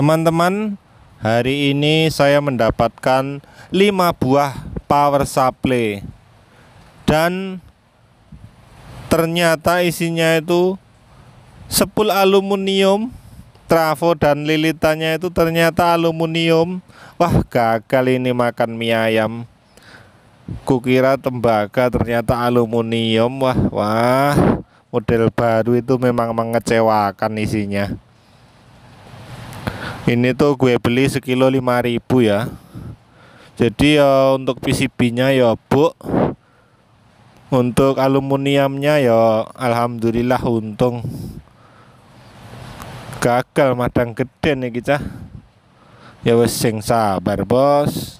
Teman-teman, hari ini saya mendapatkan 5 buah power supply dan ternyata isinya itu sepul aluminium trafo dan lilitannya itu ternyata aluminium wah gagal ini makan mie ayam kukira tembaga ternyata aluminium wah wah model baru itu memang mengecewakan isinya ini tuh gue beli sekilo lima ribu ya jadi ya untuk PCB nya ya bu untuk aluminiumnya ya Alhamdulillah untung gagal madang gede nih kita ya wes sing sabar bos